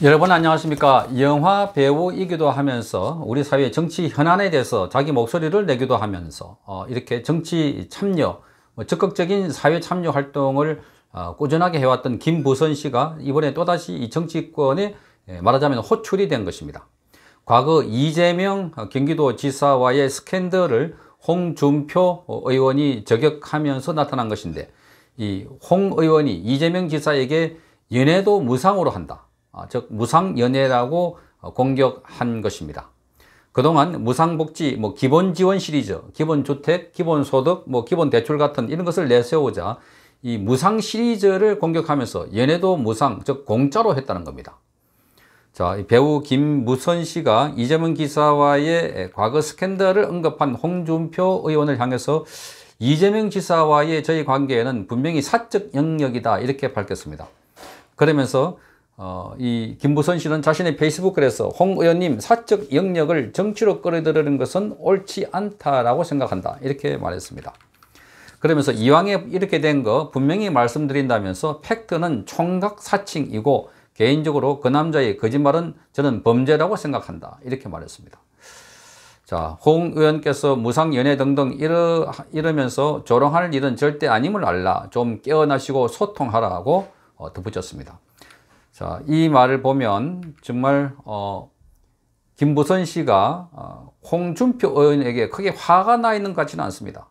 여러분 안녕하십니까 영화 배우이기도 하면서 우리 사회 정치 현안에 대해서 자기 목소리를 내기도 하면서 어, 이렇게 정치 참여 뭐 적극적인 사회 참여 활동을 어, 꾸준하게 해왔던 김부선 씨가 이번에 또다시 이 정치권에 예, 말하자면 호출이 된 것입니다 과거 이재명 경기도지사와의 스캔들을 홍준표 의원이 저격하면서 나타난 것인데 이 홍 의원이 이재명 지사에게 연애도 무상으로 한다 아, 즉 무상연애라고 어, 공격한 것입니다. 그동안 무상복지, 뭐 기본지원 시리즈, 기본주택, 기본소득, 뭐 기본대출 같은 이런 것을 내세우자 이 무상 시리즈를 공격하면서 연애도 무상, 즉 공짜로 했다는 겁니다. 자, 배우 김무선 씨가 이재명 기사와의 과거 스캔들을 언급한 홍준표 의원을 향해서 이재명 지사와의 저희 관계에는 분명히 사적 영역이다 이렇게 밝혔습니다. 그러면서 어, 이 김부선 씨는 자신의 페이스북 글에서 홍 의원님 사적 영역을 정치로 끌어들이는 것은 옳지 않다라고 생각한다 이렇게 말했습니다. 그러면서 이왕에 이렇게 된 거 분명히 말씀드린다면서 팩트는 총각 사칭이고 개인적으로 그 남자의 거짓말은 저는 범죄라고 생각한다 이렇게 말했습니다. 자, 홍 의원께서 무상 연애 등등 이러, 이러면서 조롱할 일은 절대 아님을 알라 좀 깨어나시고 소통하라고 어, 덧붙였습니다. 자, 이 말을 보면 정말 어, 김부선 씨가 어, 홍준표 의원에게 크게 화가 나 있는 것 같지는 않습니다.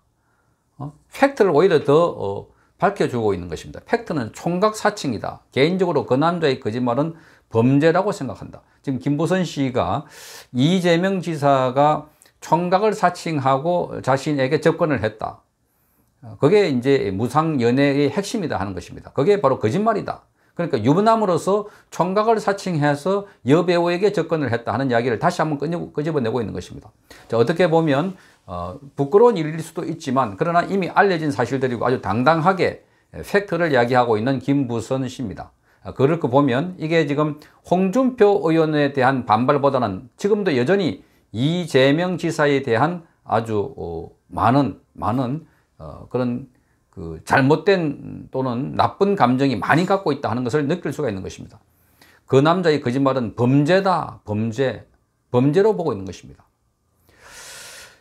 어? 팩트를 오히려 더 어, 밝혀주고 있는 것입니다. 팩트는 총각 사칭이다. 개인적으로 그 남자의 거짓말은 범죄라고 생각한다. 지금 김부선 씨가 이재명 지사가 총각을 사칭하고 자신에게 접근을 했다. 어, 그게 이제 무상연애의 핵심이다 하는 것입니다. 그게 바로 거짓말이다. 그러니까 유부남으로서 총각을 사칭해서 여배우에게 접근을 했다 하는 이야기를 다시 한번 끄집어내고 있는 것입니다. 자, 어떻게 보면 어, 부끄러운 일일 수도 있지만 그러나 이미 알려진 사실들이고 아주 당당하게 팩트를 이야기하고 있는 김부선 씨입니다. 아, 그럴거 보면 이게 지금 홍준표 의원에 대한 반발보다는 지금도 여전히 이재명 지사에 대한 아주 어, 많은 많은 어, 그런 그 잘못된 또는 나쁜 감정이 많이 갖고 있다 하는 것을 느낄 수가 있는 것입니다. 그 남자의 거짓말은 범죄다, 범죄, 범죄로 보고 있는 것입니다.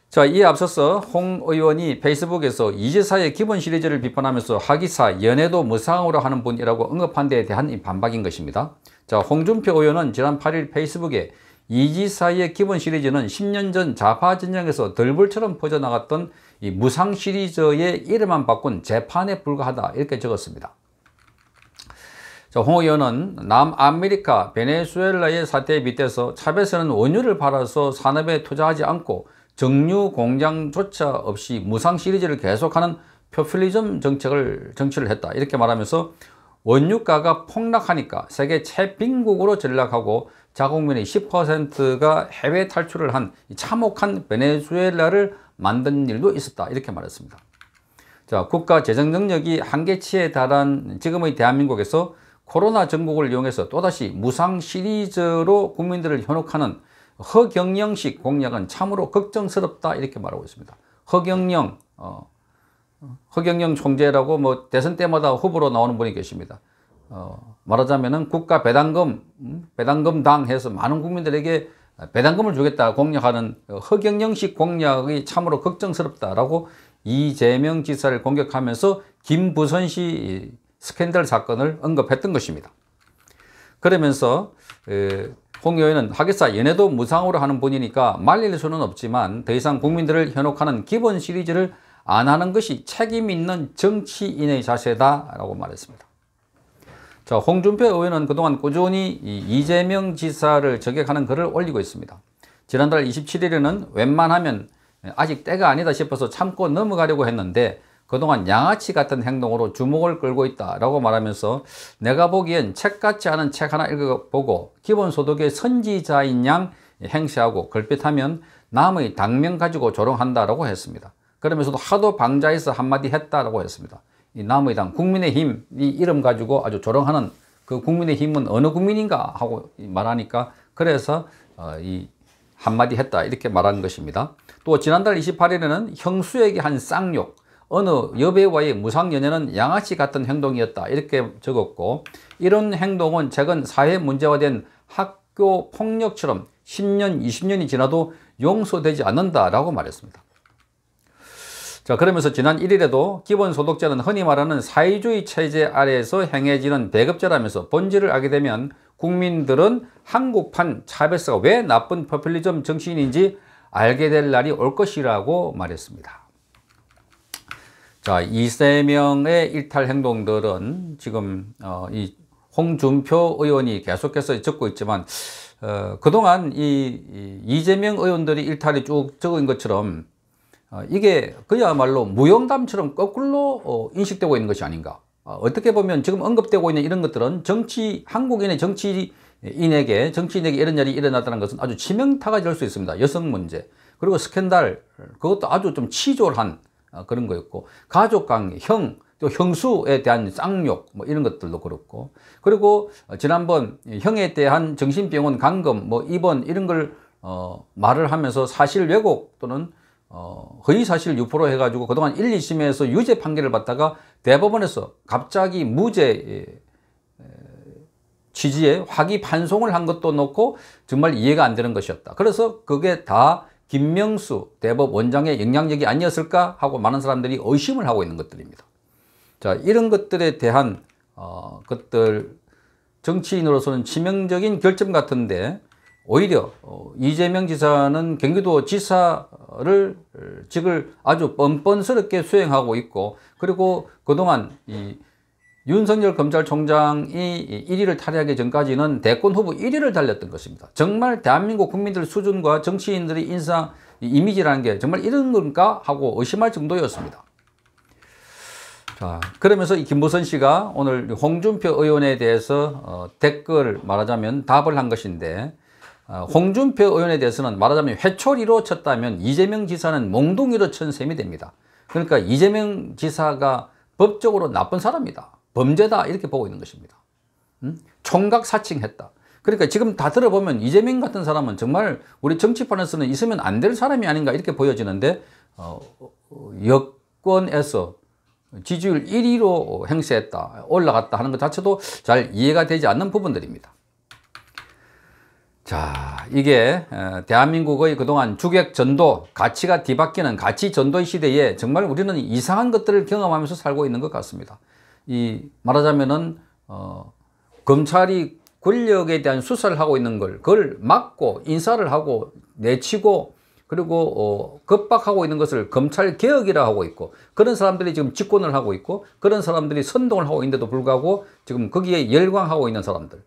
자, 이에 앞서서 홍 의원이 페이스북에서 이재사의 기본 시리즈를 비판하면서 하기사, 연애도 무상으로 하는 분이라고 언급한 데에 대한 반박인 것입니다. 자, 홍준표 의원은 지난 8일 페이스북에 이지사의 기본 시리즈는 10년 전 좌파 진영에서 들불처럼 퍼져나갔던 이 무상 시리즈의 이름만 바꾼 재판에 불과하다 이렇게 적었습니다. 홍 의원은 남아메리카 베네수엘라의 사태에 빗대서 차베스는 원유를 팔아서 산업에 투자하지 않고 정유 공장조차 없이 무상 시리즈를 계속하는 표퓰리즘 정책을 정치를 했다 이렇게 말하면서 원유가가 폭락하니까 세계 최빈국으로 전락하고 자국민의 10%가 해외 탈출을 한 참혹한 베네수엘라를 만든 일도 있었다 이렇게 말했습니다. 자, 국가 재정 능력이 한계치에 달한 지금의 대한민국에서 코로나 전국을 이용해서 또다시 무상 시리즈로 국민들을 현혹하는 허경영식 공약은 참으로 걱정스럽다 이렇게 말하고 있습니다. 허경영, 어, 허경영 총재라고 뭐 대선 때마다 후보로 나오는 분이 계십니다. 어, 말하자면 국가 배당금, 음, 배당금 당 해서 많은 국민들에게 배당금을 주겠다 공약하는 허경영식 공약이 참으로 걱정스럽다라고 이재명 지사를 공격하면서 김부선씨 스캔들 사건을 언급했던 것입니다. 그러면서 홍 의원은 하기사 연애도 무상으로 하는 분이니까 말릴 수는 없지만 더 이상 국민들을 현혹하는 기본 시리즈를 안 하는 것이 책임 있는 정치인의 자세다라고 말했습니다. 자, 홍준표 의원은 그동안 꾸준히 이재명 지사를 저격하는 글을 올리고 있습니다. 지난달 27일에는 웬만하면 아직 때가 아니다 싶어서 참고 넘어가려고 했는데 그동안 양아치 같은 행동으로 주목을 끌고 있다라고 말하면서 내가 보기엔 책같지 않은 책 하나 읽어보고 기본소득의 선지자인 양 행세하고 걸핏하면 남의 당명 가지고 조롱한다라고 했습니다. 그러면서도 하도 방자해서 한마디 했다라고 했습니다. 이 남의당 국민의힘 이 이름 가지고 아주 조롱하는 그 국민의힘은 어느 국민인가 하고 말하니까 그래서 어, 이 한마디 했다 이렇게 말한 것입니다. 또 지난달 28일에는 형수에게 한 쌍욕 어느 여배우와의 무상연애는 양아치 같은 행동이었다 이렇게 적었고 이런 행동은 최근 사회 문제화된 학교 폭력처럼 10년 20년이 지나도 용서되지 않는다라고 말했습니다. 자 그러면서 지난 1일에도 기본소득제는 흔히 말하는 사회주의 체제 아래에서 행해지는 배급제라면서 본질을 알게 되면 국민들은 한국판 차베스가 왜 나쁜 퍼퓰리즘 정신인지 알게 될 날이 올 것이라고 말했습니다. 자, 이세 명의 일탈 행동들은 지금 어, 이 홍준표 의원이 계속해서 적고 있지만 어, 그동안 이, 이 이재명 의원들이 일탈이 쭉 적은 것처럼 아, 이게 그야말로 무용담처럼 거꾸로 어, 인식되고 있는 것이 아닌가 아, 어떻게 보면 지금 언급되고 있는 이런 것들은 정치 한국인의 정치인에게 정치인에게 이런 일이 일어났다는 것은 아주 치명타가 될 수 있습니다 여성 문제 그리고 스캔들 그것도 아주 좀 치졸한 아, 그런 거였고 가족관계 형또 형수에 대한 쌍욕 뭐 이런 것들도 그렇고 그리고 어, 지난번 형에 대한 정신병원 감금 뭐 입원 이런 걸 어, 말을 하면서 사실 왜곡 또는 어, 허위사실 유포로 해가지고 그동안 1, 2심에서 유죄 판결을 받다가 대법원에서 갑자기 무죄 예, 예, 취지에 화기 판송을 한 것도 놓고 정말 이해가 안 되는 것이었다. 그래서 그게 다 김명수 대법원장의 영향력이 아니었을까 하고 많은 사람들이 의심을 하고 있는 것들입니다. 자, 이런 것들에 대한 어, 것들 정치인으로서는 치명적인 결점 같은데 오히려 어, 이재명 지사는 경기도 지사 를 직을 아주 뻔뻔스럽게 수행하고 있고 그리고 그동안 이 윤석열 검찰총장이 1위를 탈의하기 전까지는 대권 후보 1위를 달렸던 것입니다. 정말 대한민국 국민들 수준과 정치인들의 인사 이미지라는 게 정말 이런 건가 하고 의심할 정도였습니다. 자 그러면서 이김보선 씨가 오늘 홍준표 의원에 대해서 어, 댓글 말하자면 답을 한 것인데 아, 홍준표 의원에 대해서는 말하자면 회초리로 쳤다면 이재명 지사는 몽둥이로 천 셈이 됩니다. 그러니까 이재명 지사가 법적으로 나쁜 사람이다. 범죄다 이렇게 보고 있는 것입니다. 음? 총각 사칭했다. 그러니까 지금 다 들어보면 이재명 같은 사람은 정말 우리 정치판에서는 있으면 안 될 사람이 아닌가 이렇게 보여지는데 어, 여권에서 지지율 1위로 행세했다 올라갔다 하는 것 자체도 잘 이해가 되지 않는 부분들입니다. 자 이게 어, 대한민국의 그동안 주객전도 가치가 뒤바뀌는 가치전도의 시대에 정말 우리는 이상한 것들을 경험하면서 살고 있는 것 같습니다. 이 말하자면은 어, 검찰이 권력에 대한 수사를 하고 있는 걸 그걸 막고 인사를 하고 내치고 그리고 어, 급박하고 있는 것을 검찰개혁이라 하고 있고 그런 사람들이 지금 집권을 하고 있고 그런 사람들이 선동을 하고 있는데도 불구하고 지금 거기에 열광하고 있는 사람들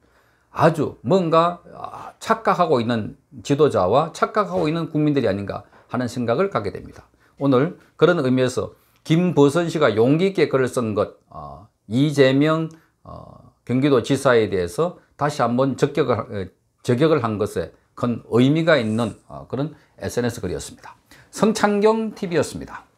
아주 뭔가 아, 착각하고 있는 지도자와 착각하고 있는 국민들이 아닌가 하는 생각을 갖게 됩니다. 오늘 그런 의미에서 김버선 씨가 용기 있게 글을 쓴 것, 어, 이재명 어, 경기도지사에 대해서 다시 한번 적격을, 어, 저격을 한 것에 큰 의미가 있는 어, 그런 SNS 글이었습니다. 성창경 TV였습니다.